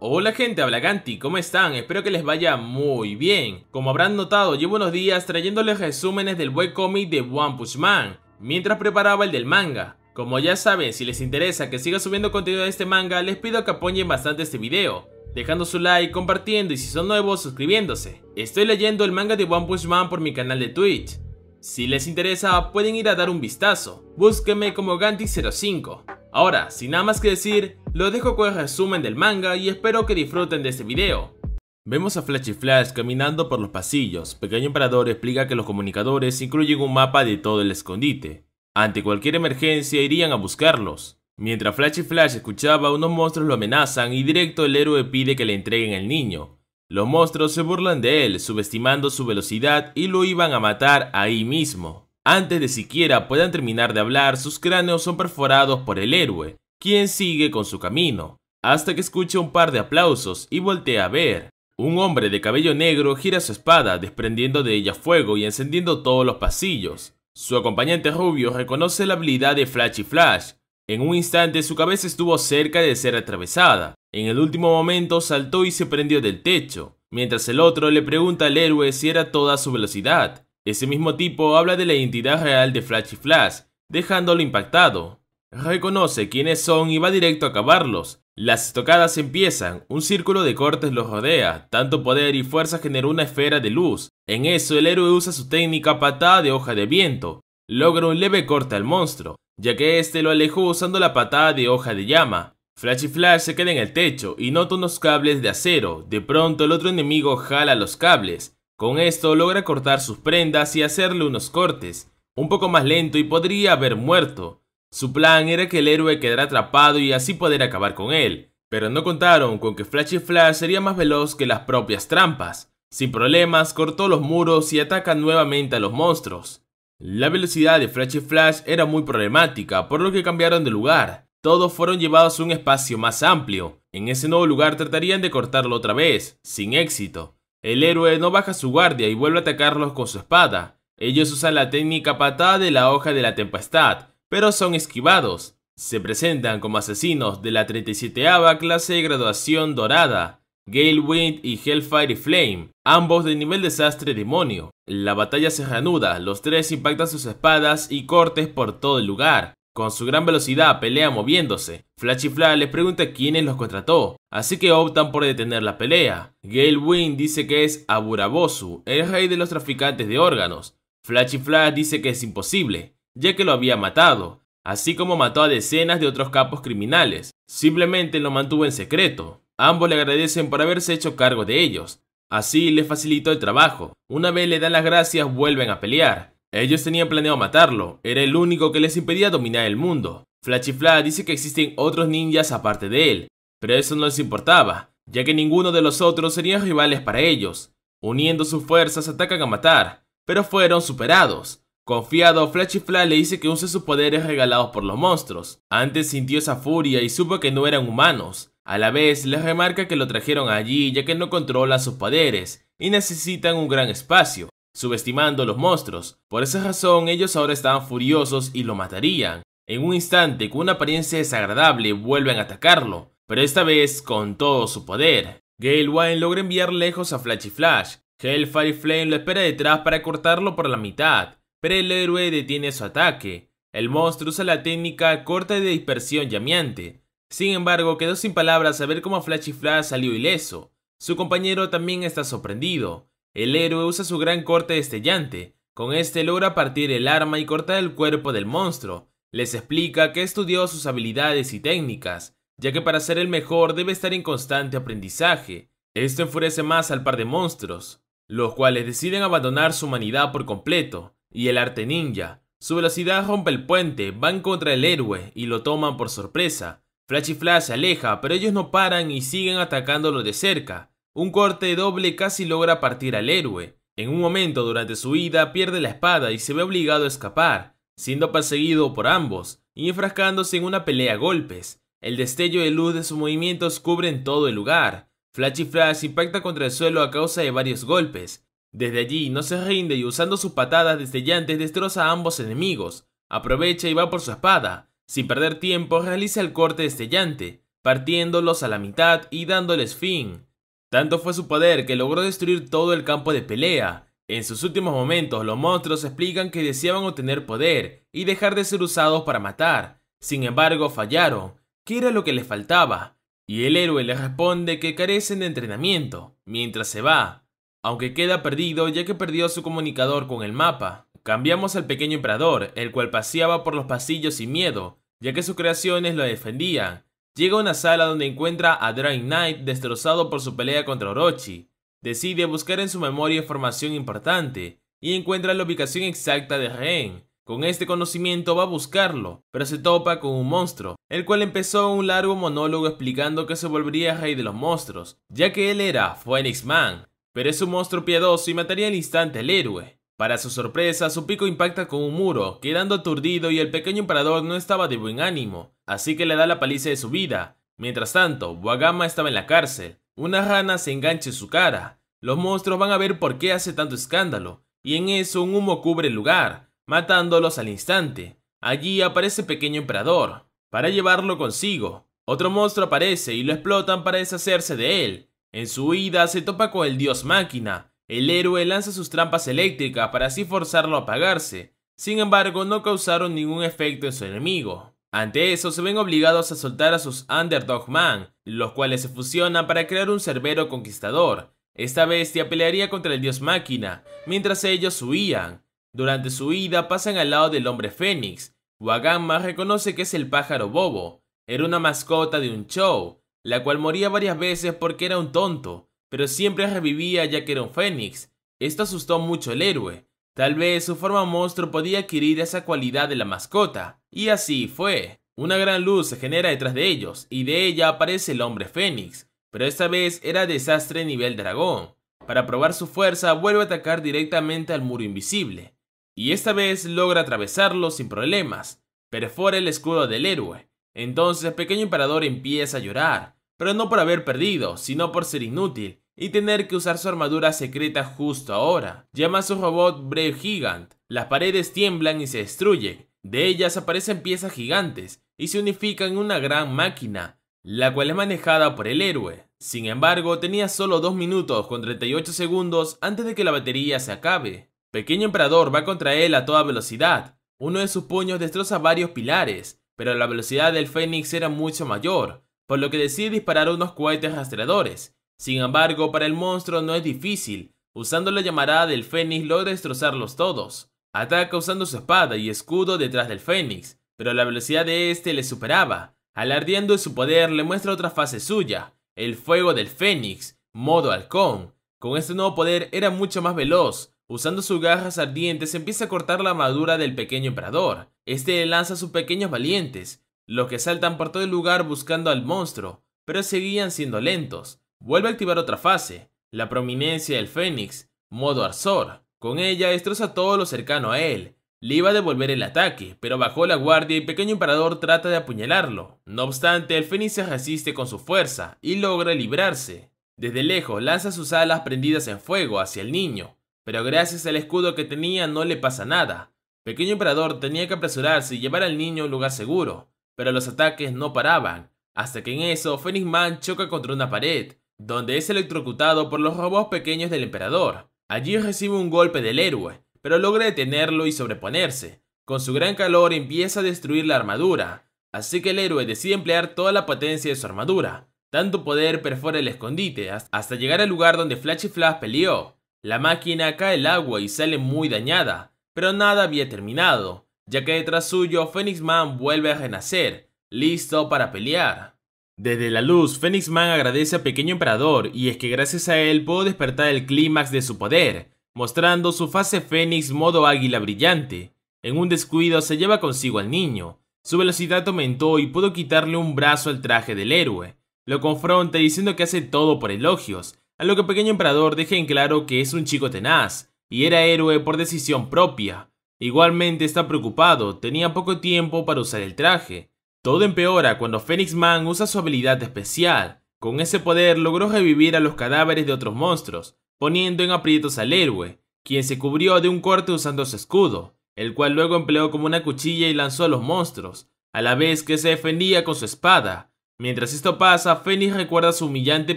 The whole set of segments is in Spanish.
Hola gente, habla Ganti, ¿cómo están? Espero que les vaya muy bien. Como habrán notado, llevo unos días trayéndoles resúmenes del buen cómic de One Punch Man, mientras preparaba el del manga. Como ya saben, si les interesa que siga subiendo contenido de este manga, les pido que apoyen bastante este video, dejando su like, compartiendo y si son nuevos, suscribiéndose. Estoy leyendo el manga de One Punch Man por mi canal de Twitch, si les interesa, pueden ir a dar un vistazo. Búsquenme como Ganti05. Ahora, sin nada más que decir, los dejo con el resumen del manga y espero que disfruten de este video. Vemos a Flash y Flash caminando por los pasillos. Pequeño emperador explica que los comunicadores incluyen un mapa de todo el escondite. Ante cualquier emergencia irían a buscarlos. Mientras Flash y Flash escuchaba, unos monstruos lo amenazan y directo el héroe pide que le entreguen el niño. Los monstruos se burlan de él, subestimando su velocidad y lo iban a matar ahí mismo. Antes de siquiera puedan terminar de hablar, sus cráneos son perforados por el héroe, quien sigue con su camino, hasta que escucha un par de aplausos y voltea a ver. Un hombre de cabello negro gira su espada, desprendiendo de ella fuego y encendiendo todos los pasillos. Su acompañante rubio reconoce la habilidad de Flash y Flash. En un instante su cabeza estuvo cerca de ser atravesada, en el último momento saltó y se prendió del techo, mientras el otro le pregunta al héroe si era toda su velocidad. Ese mismo tipo habla de la identidad real de Flash y Flash, dejándolo impactado. Reconoce quiénes son y va directo a acabarlos. Las estocadas empiezan, un círculo de cortes los rodea, tanto poder y fuerza generó una esfera de luz. En eso el héroe usa su técnica patada de hoja de viento, logra un leve corte al monstruo, ya que este lo alejó usando la patada de hoja de llama. Flash y Flash se queda en el techo y nota unos cables de acero. De pronto el otro enemigo jala los cables. Con esto logra cortar sus prendas y hacerle unos cortes. Un poco más lento y podría haber muerto. Su plan era que el héroe quedara atrapado y así poder acabar con él. Pero no contaron con que Flash y Flash sería más veloz que las propias trampas. Sin problemas, cortó los muros y ataca nuevamente a los monstruos. La velocidad de Flash y Flash era muy problemática, por lo que cambiaron de lugar. Todos fueron llevados a un espacio más amplio. En ese nuevo lugar tratarían de cortarlo otra vez, sin éxito. El héroe no baja su guardia y vuelve a atacarlos con su espada. Ellos usan la técnica patada de la hoja de la tempestad, pero son esquivados. Se presentan como asesinos de la 37 clase de graduación dorada, Gale Wind y Hellfire Flame, ambos de nivel desastre demonio. La batalla se reanuda, los tres impactan sus espadas y cortes por todo el lugar. Con su gran velocidad pelea moviéndose. Flash Flash les pregunta quiénes los contrató, así que optan por detener la pelea. Gale Wynn dice que es Aburabosu, el rey de los traficantes de órganos. Flash Flash dice que es imposible, ya que lo había matado, así como mató a decenas de otros capos criminales. Simplemente lo mantuvo en secreto. Ambos le agradecen por haberse hecho cargo de ellos. Así les facilitó el trabajo. Una vez le dan las gracias, vuelven a pelear. Ellos tenían planeado matarlo, era el único que les impedía dominar el mundo. Fla dice que existen otros ninjas aparte de él, pero eso no les importaba, ya que ninguno de los otros serían rivales para ellos. Uniendo sus fuerzas atacan a matar, pero fueron superados. Confiado, Fla le dice que use sus poderes regalados por los monstruos. Antes sintió esa furia y supo que no eran humanos. A la vez, les remarca que lo trajeron allí ya que no controla sus poderes y necesitan un gran espacio subestimando los monstruos. Por esa razón, ellos ahora estaban furiosos y lo matarían. En un instante, con una apariencia desagradable, vuelven a atacarlo, pero esta vez con todo su poder. Gale logra enviar lejos a Flash y Flash. Hellfire Flame lo espera detrás para cortarlo por la mitad, pero el héroe detiene su ataque. El monstruo usa la técnica corta de dispersión llameante. Sin embargo, quedó sin palabras a ver cómo Flash y Flash salió ileso. Su compañero también está sorprendido, el héroe usa su gran corte destellante, con este logra partir el arma y cortar el cuerpo del monstruo. Les explica que estudió sus habilidades y técnicas, ya que para ser el mejor debe estar en constante aprendizaje. Esto enfurece más al par de monstruos, los cuales deciden abandonar su humanidad por completo, y el arte ninja. Su velocidad rompe el puente, van contra el héroe y lo toman por sorpresa. Flash y Flash se aleja, pero ellos no paran y siguen atacándolo de cerca. Un corte doble casi logra partir al héroe. En un momento durante su huida pierde la espada y se ve obligado a escapar, siendo perseguido por ambos y enfrascándose en una pelea a golpes. El destello de luz de sus movimientos cubre todo el lugar. Flash y Flash impacta contra el suelo a causa de varios golpes. Desde allí no se rinde y usando sus patadas destellantes destroza a ambos enemigos. Aprovecha y va por su espada. Sin perder tiempo realiza el corte destellante, partiéndolos a la mitad y dándoles fin. Tanto fue su poder que logró destruir todo el campo de pelea. En sus últimos momentos, los monstruos explican que deseaban obtener poder y dejar de ser usados para matar. Sin embargo, fallaron. ¿Qué era lo que les faltaba? Y el héroe les responde que carecen de entrenamiento, mientras se va. Aunque queda perdido ya que perdió su comunicador con el mapa. Cambiamos al pequeño emperador, el cual paseaba por los pasillos sin miedo, ya que sus creaciones lo defendían, Llega a una sala donde encuentra a Dragon Knight destrozado por su pelea contra Orochi. Decide buscar en su memoria información importante y encuentra la ubicación exacta de Ren. Con este conocimiento va a buscarlo, pero se topa con un monstruo, el cual empezó un largo monólogo explicando que se volvería rey de los monstruos, ya que él era Phoenix Man, pero es un monstruo piadoso y mataría al instante al héroe. Para su sorpresa, su pico impacta con un muro, quedando aturdido y el pequeño emperador no estaba de buen ánimo, así que le da la paliza de su vida. Mientras tanto, Wagama estaba en la cárcel. Una rana se engancha en su cara. Los monstruos van a ver por qué hace tanto escándalo, y en eso un humo cubre el lugar, matándolos al instante. Allí aparece pequeño emperador, para llevarlo consigo. Otro monstruo aparece y lo explotan para deshacerse de él. En su huida se topa con el dios máquina, el héroe lanza sus trampas eléctricas para así forzarlo a apagarse, sin embargo no causaron ningún efecto en su enemigo. Ante eso se ven obligados a soltar a sus Underdog Man, los cuales se fusionan para crear un cerbero conquistador. Esta bestia pelearía contra el dios máquina, mientras ellos huían. Durante su huida pasan al lado del hombre fénix. Wagama reconoce que es el pájaro bobo. Era una mascota de un show, la cual moría varias veces porque era un tonto, pero siempre revivía ya que era un fénix. Esto asustó mucho al héroe. Tal vez su forma monstruo podía adquirir esa cualidad de la mascota. Y así fue. Una gran luz se genera detrás de ellos, y de ella aparece el hombre fénix, pero esta vez era desastre nivel dragón. Para probar su fuerza vuelve a atacar directamente al muro invisible, y esta vez logra atravesarlo sin problemas, perfora el escudo del héroe. Entonces el Pequeño Emperador empieza a llorar, pero no por haber perdido, sino por ser inútil y tener que usar su armadura secreta justo ahora. Llama a su robot Brave Gigant. Las paredes tiemblan y se destruyen. De ellas aparecen piezas gigantes y se unifican en una gran máquina, la cual es manejada por el héroe. Sin embargo, tenía solo 2 minutos con 38 segundos antes de que la batería se acabe. Pequeño Emperador va contra él a toda velocidad. Uno de sus puños destroza varios pilares, pero la velocidad del Fénix era mucho mayor, por lo que decide disparar unos cohetes rastreadores. Sin embargo, para el monstruo no es difícil, usando la llamarada del Fénix logra destrozarlos todos. Ataca usando su espada y escudo detrás del Fénix, pero la velocidad de este le superaba. Alardeando de su poder le muestra otra fase suya, el fuego del Fénix, modo halcón. Con este nuevo poder era mucho más veloz, Usando sus garras ardientes empieza a cortar la armadura del pequeño emperador. Este le lanza sus pequeños valientes, los que saltan por todo el lugar buscando al monstruo, pero seguían siendo lentos. Vuelve a activar otra fase, la prominencia del Fénix, modo Arzor. Con ella destroza todo lo cercano a él. Le iba a devolver el ataque, pero bajó la guardia y Pequeño Emperador trata de apuñalarlo. No obstante, el Fénix se resiste con su fuerza y logra librarse. Desde lejos lanza sus alas prendidas en fuego hacia el niño, pero gracias al escudo que tenía no le pasa nada. Pequeño Emperador tenía que apresurarse y llevar al niño a un lugar seguro, pero los ataques no paraban, hasta que en eso Phoenix Man choca contra una pared, donde es electrocutado por los robots pequeños del emperador. Allí recibe un golpe del héroe, pero logra detenerlo y sobreponerse. Con su gran calor empieza a destruir la armadura, así que el héroe decide emplear toda la potencia de su armadura. Tanto poder perfora el escondite hasta llegar al lugar donde Flash y Flash peleó. La máquina cae al agua y sale muy dañada, pero nada había terminado ya que detrás suyo Phoenix Man vuelve a renacer, listo para pelear. Desde la luz, Phoenix Man agradece a Pequeño Emperador y es que gracias a él pudo despertar el clímax de su poder, mostrando su fase Fénix modo águila brillante. En un descuido se lleva consigo al niño, su velocidad aumentó y pudo quitarle un brazo al traje del héroe. Lo confronta diciendo que hace todo por elogios, a lo que Pequeño Emperador deja en claro que es un chico tenaz, y era héroe por decisión propia, Igualmente está preocupado, tenía poco tiempo para usar el traje. Todo empeora cuando Phoenix Man usa su habilidad especial. Con ese poder logró revivir a los cadáveres de otros monstruos, poniendo en aprietos al héroe, quien se cubrió de un corte usando su escudo, el cual luego empleó como una cuchilla y lanzó a los monstruos, a la vez que se defendía con su espada. Mientras esto pasa, Phoenix recuerda su humillante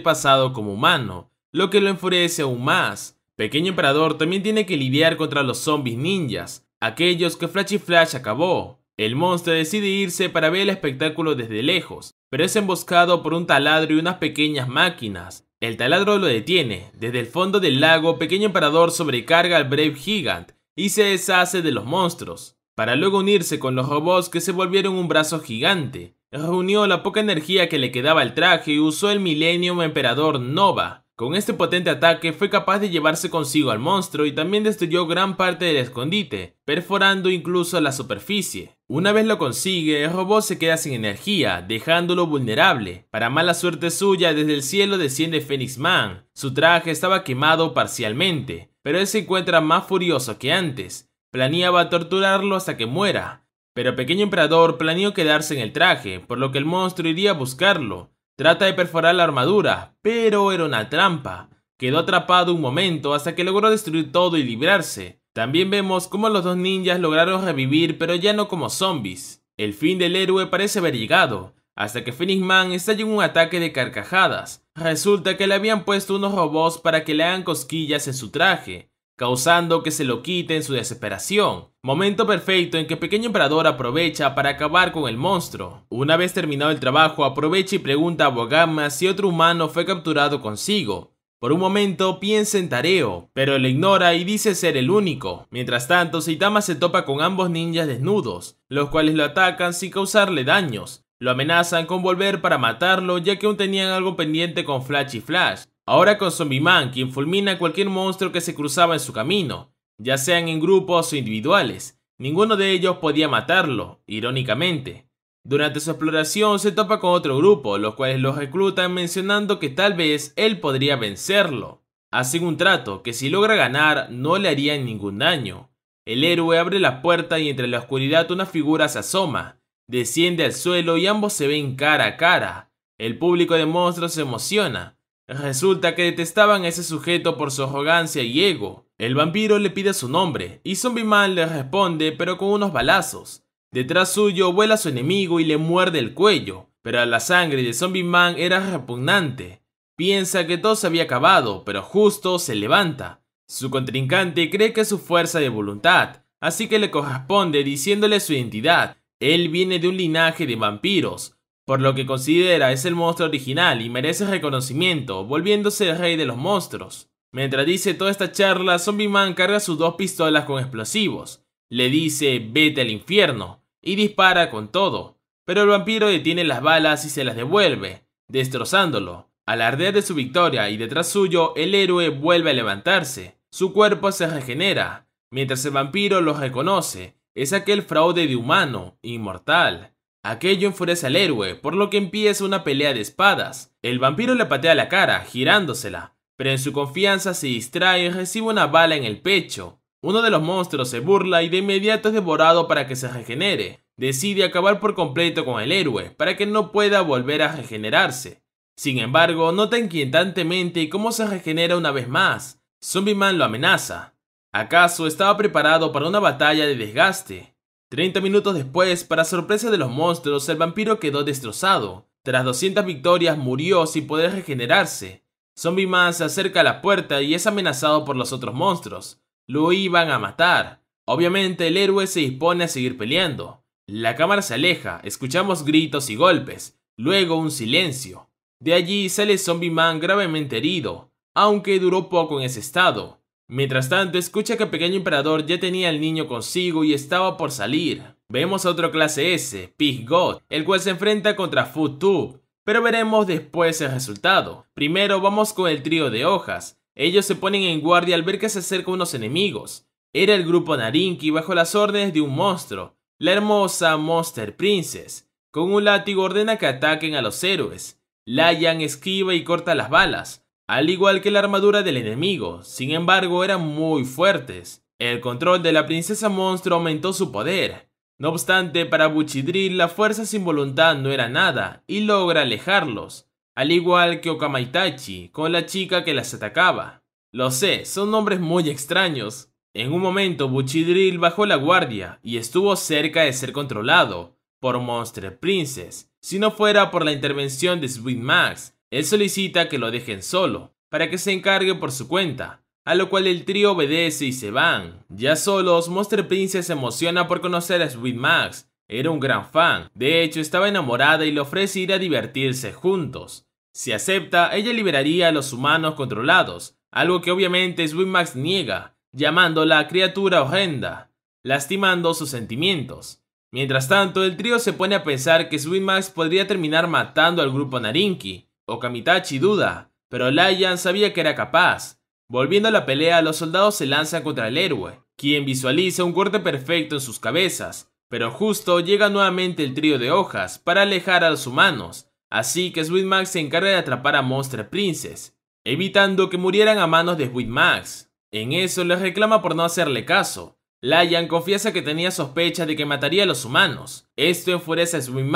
pasado como humano, lo que lo enfurece aún más. Pequeño Emperador también tiene que lidiar contra los zombies ninjas, aquellos que Flashy Flash acabó. El monstruo decide irse para ver el espectáculo desde lejos, pero es emboscado por un taladro y unas pequeñas máquinas. El taladro lo detiene. Desde el fondo del lago, Pequeño Emperador sobrecarga al Brave Gigant y se deshace de los monstruos, para luego unirse con los robots que se volvieron un brazo gigante. Reunió la poca energía que le quedaba al traje y usó el Millennium Emperador Nova, con este potente ataque fue capaz de llevarse consigo al monstruo y también destruyó gran parte del escondite, perforando incluso la superficie. Una vez lo consigue, el robot se queda sin energía, dejándolo vulnerable. Para mala suerte suya, desde el cielo desciende Phoenix Man. Su traje estaba quemado parcialmente, pero él se encuentra más furioso que antes. Planeaba torturarlo hasta que muera. Pero Pequeño Emperador planeó quedarse en el traje, por lo que el monstruo iría a buscarlo. Trata de perforar la armadura, pero era una trampa. Quedó atrapado un momento hasta que logró destruir todo y librarse. También vemos como los dos ninjas lograron revivir pero ya no como zombies. El fin del héroe parece haber llegado, hasta que Phoenix Man estalla en un ataque de carcajadas. Resulta que le habían puesto unos robots para que le hagan cosquillas en su traje, causando que se lo quite en su desesperación. Momento perfecto en que Pequeño Emperador aprovecha para acabar con el monstruo. Una vez terminado el trabajo, aprovecha y pregunta a Bogama si otro humano fue capturado consigo. Por un momento piensa en Tareo, pero le ignora y dice ser el único. Mientras tanto, Saitama se topa con ambos ninjas desnudos, los cuales lo atacan sin causarle daños. Lo amenazan con volver para matarlo ya que aún tenían algo pendiente con Flash y Flash. Ahora con Zombie Man, quien fulmina a cualquier monstruo que se cruzaba en su camino, ya sean en grupos o individuales. Ninguno de ellos podía matarlo, irónicamente. Durante su exploración se topa con otro grupo, los cuales lo reclutan mencionando que tal vez él podría vencerlo. Hacen un trato que si logra ganar no le harían ningún daño. El héroe abre la puerta y entre la oscuridad una figura se asoma, desciende al suelo y ambos se ven cara a cara. El público de monstruos se emociona, Resulta que detestaban a ese sujeto por su arrogancia y ego. El vampiro le pide su nombre, y Zombie Man le responde pero con unos balazos. Detrás suyo vuela su enemigo y le muerde el cuello, pero la sangre de Zombie Man era repugnante. Piensa que todo se había acabado, pero justo se levanta. Su contrincante cree que es su fuerza de voluntad, así que le corresponde diciéndole su identidad. Él viene de un linaje de vampiros, por lo que considera es el monstruo original y merece reconocimiento, volviéndose el rey de los monstruos. Mientras dice toda esta charla, Zombie Man carga sus dos pistolas con explosivos, le dice vete al infierno y dispara con todo, pero el vampiro detiene las balas y se las devuelve, destrozándolo. Al arder de su victoria y detrás suyo, el héroe vuelve a levantarse. Su cuerpo se regenera, mientras el vampiro los reconoce. Es aquel fraude de humano, inmortal, Aquello enfurece al héroe, por lo que empieza una pelea de espadas. El vampiro le patea la cara, girándosela, pero en su confianza se distrae y recibe una bala en el pecho. Uno de los monstruos se burla y de inmediato es devorado para que se regenere. Decide acabar por completo con el héroe, para que no pueda volver a regenerarse. Sin embargo, nota inquietantemente cómo se regenera una vez más. Zombie Man lo amenaza. ¿Acaso estaba preparado para una batalla de desgaste? 30 minutos después, para sorpresa de los monstruos, el vampiro quedó destrozado. Tras 200 victorias murió sin poder regenerarse. Zombie Man se acerca a la puerta y es amenazado por los otros monstruos. Lo iban a matar. Obviamente el héroe se dispone a seguir peleando. La cámara se aleja, escuchamos gritos y golpes, luego un silencio. De allí sale Zombie Man gravemente herido, aunque duró poco en ese estado. Mientras tanto, escucha que el pequeño emperador ya tenía al niño consigo y estaba por salir. Vemos a otro clase S, Pig God, el cual se enfrenta contra Food pero veremos después el resultado. Primero vamos con el trío de hojas. Ellos se ponen en guardia al ver que se acercan unos enemigos. Era el grupo Narinki bajo las órdenes de un monstruo, la hermosa Monster Princess. Con un látigo ordena que ataquen a los héroes. Layan esquiva y corta las balas al igual que la armadura del enemigo, sin embargo eran muy fuertes. El control de la princesa monstruo aumentó su poder. No obstante, para Buchidril la fuerza sin voluntad no era nada, y logra alejarlos, al igual que Okamaitachi, con la chica que las atacaba. Lo sé, son nombres muy extraños. En un momento Buchidril bajó la guardia y estuvo cerca de ser controlado por Monster Princess, si no fuera por la intervención de Sweet Max, él solicita que lo dejen solo, para que se encargue por su cuenta, a lo cual el trío obedece y se van. Ya solos, Monster Princess se emociona por conocer a Sweet Max, era un gran fan, de hecho estaba enamorada y le ofrece ir a divertirse juntos. Si acepta, ella liberaría a los humanos controlados, algo que obviamente Sweet Max niega, llamándola criatura horrenda, lastimando sus sentimientos. Mientras tanto, el trío se pone a pensar que Sweet Max podría terminar matando al grupo Narinki, Okamitachi duda, pero Lion sabía que era capaz. Volviendo a la pelea, los soldados se lanzan contra el héroe, quien visualiza un corte perfecto en sus cabezas, pero justo llega nuevamente el trío de hojas para alejar a los humanos, así que Sweet se encarga de atrapar a Monster Princess, evitando que murieran a manos de Sweet Max. En eso les reclama por no hacerle caso. Lion confiesa que tenía sospecha de que mataría a los humanos. Esto enfurece a Sweet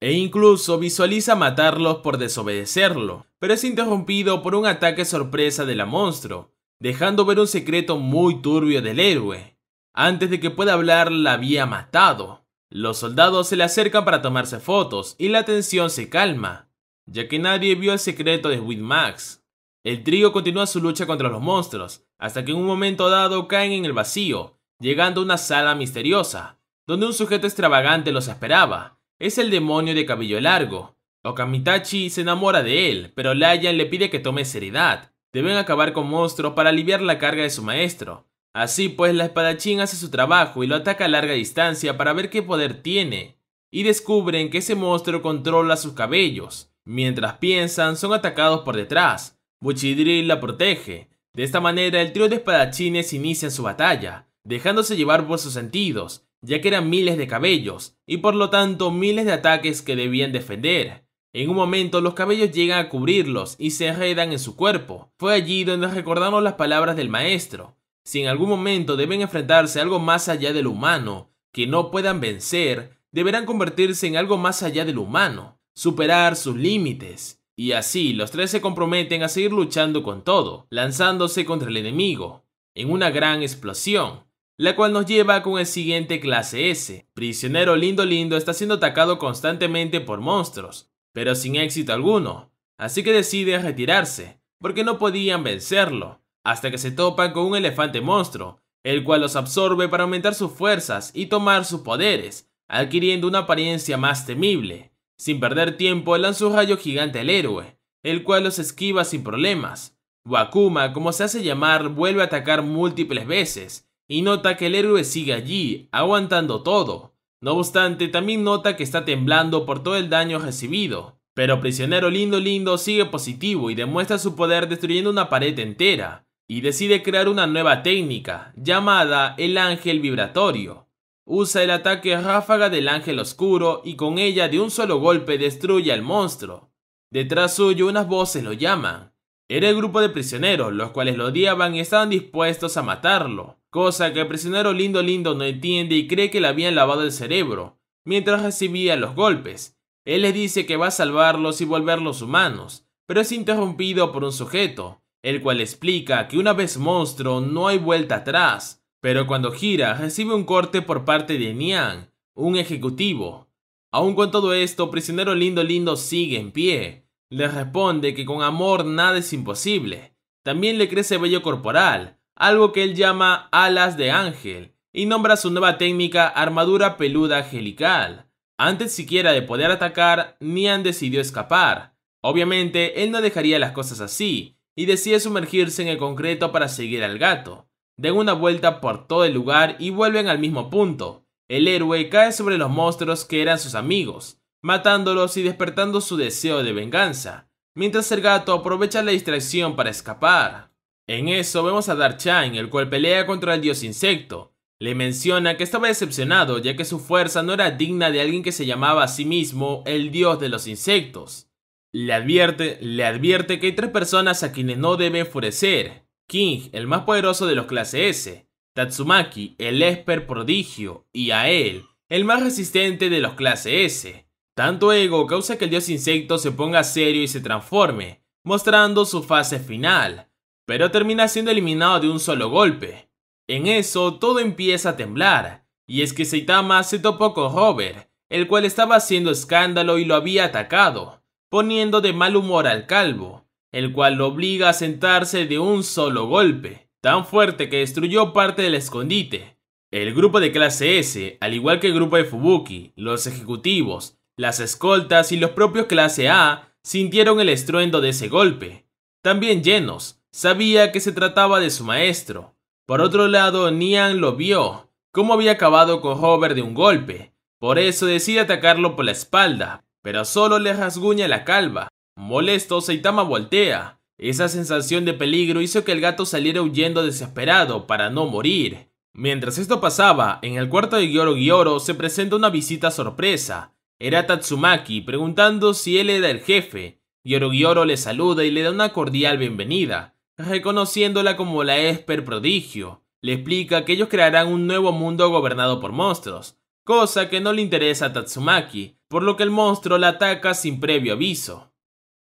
e incluso visualiza matarlos por desobedecerlo, pero es interrumpido por un ataque sorpresa de la monstruo, dejando ver un secreto muy turbio del héroe. Antes de que pueda hablar la había matado. Los soldados se le acercan para tomarse fotos y la tensión se calma, ya que nadie vio el secreto de Widmax. El trío continúa su lucha contra los monstruos, hasta que en un momento dado caen en el vacío, llegando a una sala misteriosa, donde un sujeto extravagante los esperaba, es el demonio de cabello largo. Okamitachi se enamora de él, pero Layan le pide que tome seriedad. Deben acabar con monstruos para aliviar la carga de su maestro. Así pues, la espadachín hace su trabajo y lo ataca a larga distancia para ver qué poder tiene. Y descubren que ese monstruo controla sus cabellos. Mientras piensan, son atacados por detrás. Buchidril la protege. De esta manera, el trío de espadachines inicia su batalla, dejándose llevar por sus sentidos, ya que eran miles de cabellos y por lo tanto miles de ataques que debían defender. En un momento los cabellos llegan a cubrirlos y se enredan en su cuerpo. Fue allí donde recordamos las palabras del maestro. Si en algún momento deben enfrentarse a algo más allá del humano, que no puedan vencer, deberán convertirse en algo más allá del humano, superar sus límites. Y así los tres se comprometen a seguir luchando con todo, lanzándose contra el enemigo, en una gran explosión. La cual nos lleva con el siguiente clase S. Prisionero Lindo Lindo está siendo atacado constantemente por monstruos, pero sin éxito alguno, así que decide retirarse, porque no podían vencerlo, hasta que se topan con un elefante monstruo, el cual los absorbe para aumentar sus fuerzas y tomar sus poderes, adquiriendo una apariencia más temible. Sin perder tiempo, lanza un rayo gigante al héroe, el cual los esquiva sin problemas. Wakuma, como se hace llamar, vuelve a atacar múltiples veces, y nota que el héroe sigue allí, aguantando todo. No obstante, también nota que está temblando por todo el daño recibido. Pero prisionero lindo lindo sigue positivo y demuestra su poder destruyendo una pared entera, y decide crear una nueva técnica, llamada el ángel vibratorio. Usa el ataque ráfaga del ángel oscuro y con ella de un solo golpe destruye al monstruo. Detrás suyo unas voces lo llaman. Era el grupo de prisioneros, los cuales lo odiaban y estaban dispuestos a matarlo cosa que el prisionero Lindo Lindo no entiende y cree que le habían lavado el cerebro, mientras recibía los golpes. Él les dice que va a salvarlos y volverlos humanos, pero es interrumpido por un sujeto, el cual explica que una vez monstruo no hay vuelta atrás, pero cuando gira recibe un corte por parte de Nian, un ejecutivo. Aun con todo esto, prisionero lindo lindo sigue en pie. Le responde que con amor nada es imposible. También le crece bello corporal, algo que él llama alas de ángel, y nombra su nueva técnica armadura peluda angelical. Antes siquiera de poder atacar, Nian decidió escapar. Obviamente, él no dejaría las cosas así, y decide sumergirse en el concreto para seguir al gato. Den una vuelta por todo el lugar y vuelven al mismo punto. El héroe cae sobre los monstruos que eran sus amigos, matándolos y despertando su deseo de venganza, mientras el gato aprovecha la distracción para escapar. En eso vemos a Darchain, el cual pelea contra el dios insecto. Le menciona que estaba decepcionado ya que su fuerza no era digna de alguien que se llamaba a sí mismo el dios de los insectos. Le advierte, le advierte que hay tres personas a quienes no debe enfurecer. King, el más poderoso de los clase S, Tatsumaki, el esper prodigio, y a él, el más resistente de los clase S. Tanto ego causa que el dios insecto se ponga serio y se transforme, mostrando su fase final, pero termina siendo eliminado de un solo golpe. En eso todo empieza a temblar, y es que Saitama se topó con Hover, el cual estaba haciendo escándalo y lo había atacado, poniendo de mal humor al calvo, el cual lo obliga a sentarse de un solo golpe, tan fuerte que destruyó parte del escondite. El grupo de clase S, al igual que el grupo de Fubuki, los ejecutivos, las escoltas y los propios clase A, sintieron el estruendo de ese golpe, también llenos, Sabía que se trataba de su maestro. Por otro lado, Nian lo vio, cómo había acabado con Hover de un golpe. Por eso decide atacarlo por la espalda, pero solo le rasguña la calva. Molesto, Saitama voltea. Esa sensación de peligro hizo que el gato saliera huyendo desesperado para no morir. Mientras esto pasaba, en el cuarto de Gyoro Gyoro se presenta una visita sorpresa. Era Tatsumaki preguntando si él era el jefe. Gyoro Gyoro le saluda y le da una cordial bienvenida reconociéndola como la Esper Prodigio. Le explica que ellos crearán un nuevo mundo gobernado por monstruos, cosa que no le interesa a Tatsumaki, por lo que el monstruo la ataca sin previo aviso.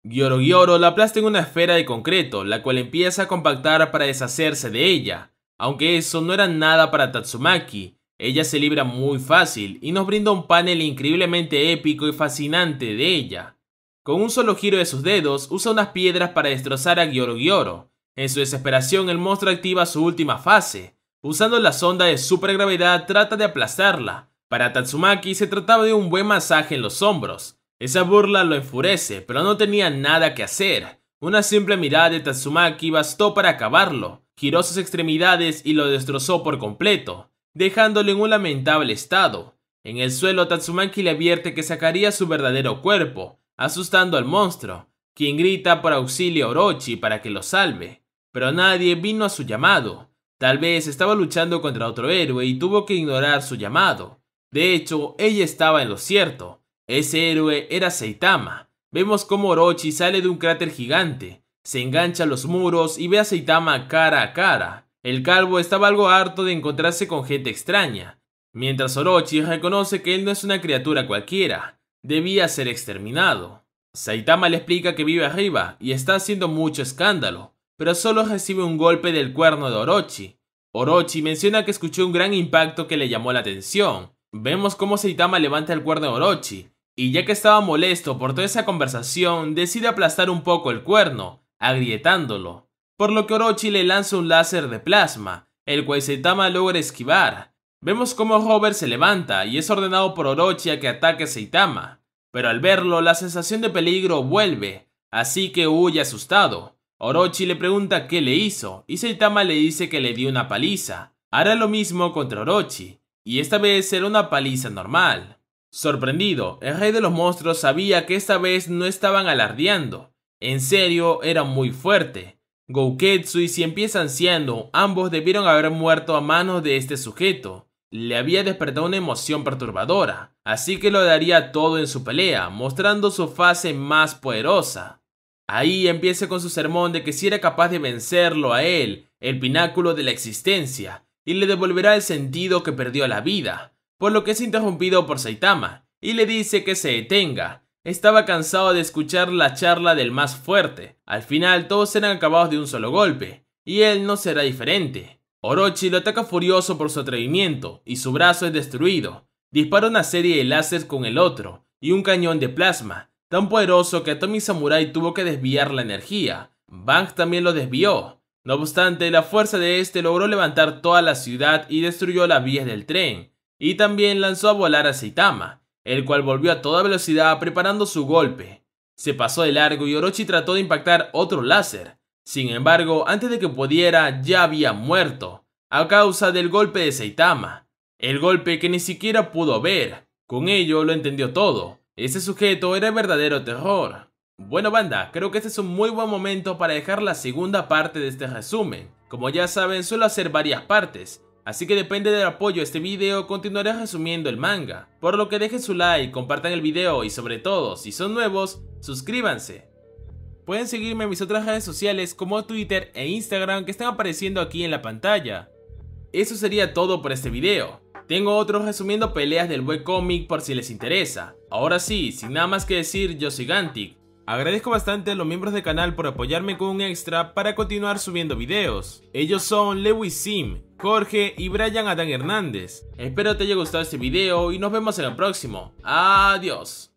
Gyoro Gyoro la aplasta en una esfera de concreto, la cual empieza a compactar para deshacerse de ella, aunque eso no era nada para Tatsumaki. Ella se libra muy fácil y nos brinda un panel increíblemente épico y fascinante de ella. Con un solo giro de sus dedos usa unas piedras para destrozar a Gyoro Gyoro, en su desesperación, el monstruo activa su última fase. Usando la sonda de supergravedad trata de aplastarla. Para Tatsumaki se trataba de un buen masaje en los hombros. Esa burla lo enfurece, pero no tenía nada que hacer. Una simple mirada de Tatsumaki bastó para acabarlo. Giró sus extremidades y lo destrozó por completo, dejándolo en un lamentable estado. En el suelo, Tatsumaki le advierte que sacaría su verdadero cuerpo, asustando al monstruo, quien grita por auxilio a Orochi para que lo salve pero nadie vino a su llamado. Tal vez estaba luchando contra otro héroe y tuvo que ignorar su llamado. De hecho, ella estaba en lo cierto. Ese héroe era Saitama. Vemos cómo Orochi sale de un cráter gigante, se engancha a los muros y ve a Saitama cara a cara. El calvo estaba algo harto de encontrarse con gente extraña, mientras Orochi reconoce que él no es una criatura cualquiera, debía ser exterminado. Saitama le explica que vive arriba y está haciendo mucho escándalo, pero solo recibe un golpe del cuerno de Orochi. Orochi menciona que escuchó un gran impacto que le llamó la atención. Vemos cómo Saitama levanta el cuerno de Orochi, y ya que estaba molesto por toda esa conversación, decide aplastar un poco el cuerno, agrietándolo, por lo que Orochi le lanza un láser de plasma, el cual Saitama logra esquivar. Vemos cómo Robert se levanta y es ordenado por Orochi a que ataque a Saitama, pero al verlo la sensación de peligro vuelve, así que huye asustado. Orochi le pregunta qué le hizo y Saitama le dice que le dio una paliza. Hará lo mismo contra Orochi, y esta vez será una paliza normal. Sorprendido, el rey de los monstruos sabía que esta vez no estaban alardeando. En serio, era muy fuerte. Gouketsu y si empieza siendo ambos debieron haber muerto a manos de este sujeto. Le había despertado una emoción perturbadora, así que lo daría todo en su pelea, mostrando su fase más poderosa. Ahí empieza con su sermón de que si era capaz de vencerlo a él, el pináculo de la existencia, y le devolverá el sentido que perdió a la vida, por lo que es interrumpido por Saitama, y le dice que se detenga. Estaba cansado de escuchar la charla del más fuerte. Al final todos serán acabados de un solo golpe, y él no será diferente. Orochi lo ataca furioso por su atrevimiento, y su brazo es destruido. Dispara una serie de láseres con el otro, y un cañón de plasma, tan poderoso que Tommy Samurai tuvo que desviar la energía. Bang también lo desvió. No obstante, la fuerza de este logró levantar toda la ciudad y destruyó las vías del tren, y también lanzó a volar a Saitama, el cual volvió a toda velocidad preparando su golpe. Se pasó de largo y Orochi trató de impactar otro láser. Sin embargo, antes de que pudiera, ya había muerto, a causa del golpe de Saitama. El golpe que ni siquiera pudo ver. Con ello lo entendió todo, ese sujeto era el verdadero terror. Bueno banda, creo que este es un muy buen momento para dejar la segunda parte de este resumen. Como ya saben, suelo hacer varias partes, así que depende del apoyo a este video continuaré resumiendo el manga. Por lo que dejen su like, compartan el video y sobre todo, si son nuevos, suscríbanse. Pueden seguirme en mis otras redes sociales como Twitter e Instagram que están apareciendo aquí en la pantalla. Eso sería todo por este video. Tengo otros resumiendo peleas del cómic por si les interesa. Ahora sí, sin nada más que decir, yo soy Gantic. Agradezco bastante a los miembros del canal por apoyarme con un extra para continuar subiendo videos. Ellos son Lewis Sim, Jorge y Brian Adán Hernández. Espero te haya gustado este video y nos vemos en el próximo. Adiós.